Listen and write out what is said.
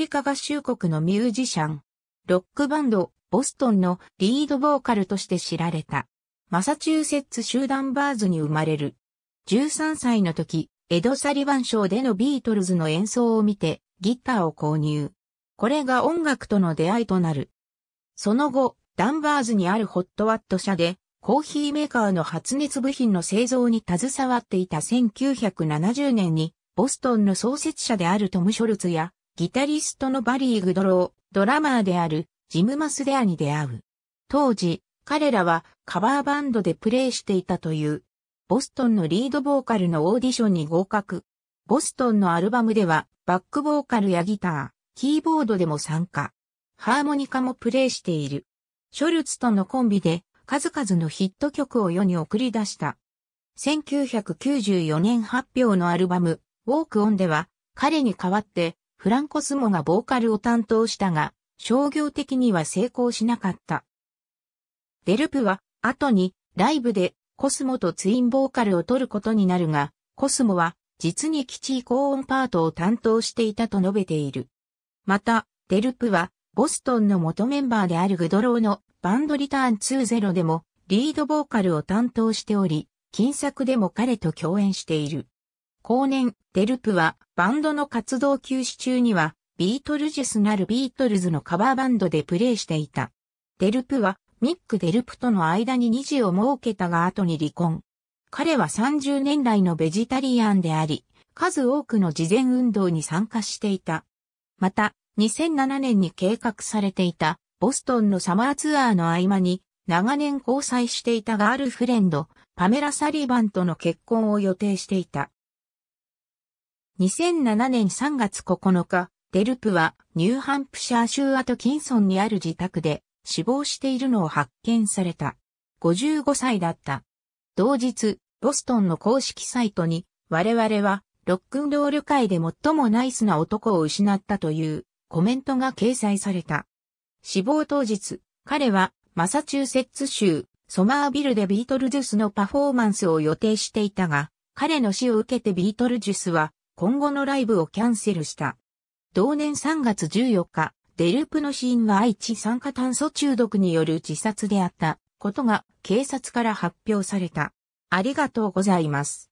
リカ合衆国のミュージシャン。ロックバンド、ボストンのリードボーカルとして知られた。マサチューセッツ集団バーズに生まれる。13歳の時、エド・サリバン賞でのビートルズの演奏を見て、ギターを購入。これが音楽との出会いとなる。その後、ダンバーズにあるホットワット社で、コーヒーメーカーの発熱部品の製造に携わっていた1970年に、ボストンの創設者であるトム・ショルツや、ギタリストのバリー・グドロー、ドラマーであるジム・マスデアに出会う。当時、彼らはカバーバンドでプレイしていたという、ボストンのリードボーカルのオーディションに合格。ボストンのアルバムでは、バックボーカルやギター、キーボードでも参加。ハーモニカもプレイしている。ショルツとのコンビで数々のヒット曲を世に送り出した。1994年発表のアルバム、ウォークオンでは、彼に代わってフランコスモがボーカルを担当したが、商業的には成功しなかった。デルプは、後に、ライブで、コスモとツインボーカルを取ることになるが、コスモは、実に基地高音パートを担当していたと述べている。また、デルプは、ボストンの元メンバーであるグドローのバンドリターン20でもリードボーカルを担当しており、金作でも彼と共演している。後年、デルプはバンドの活動休止中にはビートルジェスなるビートルズのカバーバンドでプレーしていた。デルプはミック・デルプとの間に二児を設けたが後に離婚。彼は30年来のベジタリアンであり、数多くの事前運動に参加していた。また、2007年に計画されていたボストンのサマーツアーの合間に長年交際していたガールフレンド、パメラ・サリバンとの結婚を予定していた。2007年3月9日、デルプはニューハンプシャー州アトキンソンにある自宅で死亡しているのを発見された。55歳だった。同日、ボストンの公式サイトに、我々はロックンロール界で最もナイスな男を失ったというコメントが掲載された。死亡当日、彼はマサチューセッツ州ソマービルでビートルジュスのパフォーマンスを予定していたが、彼の死を受けてビートルジュスは今後のライブをキャンセルした。同年3月14日、デルプの死因は愛知酸化炭素中毒による自殺であったことが警察から発表された。ありがとうございます。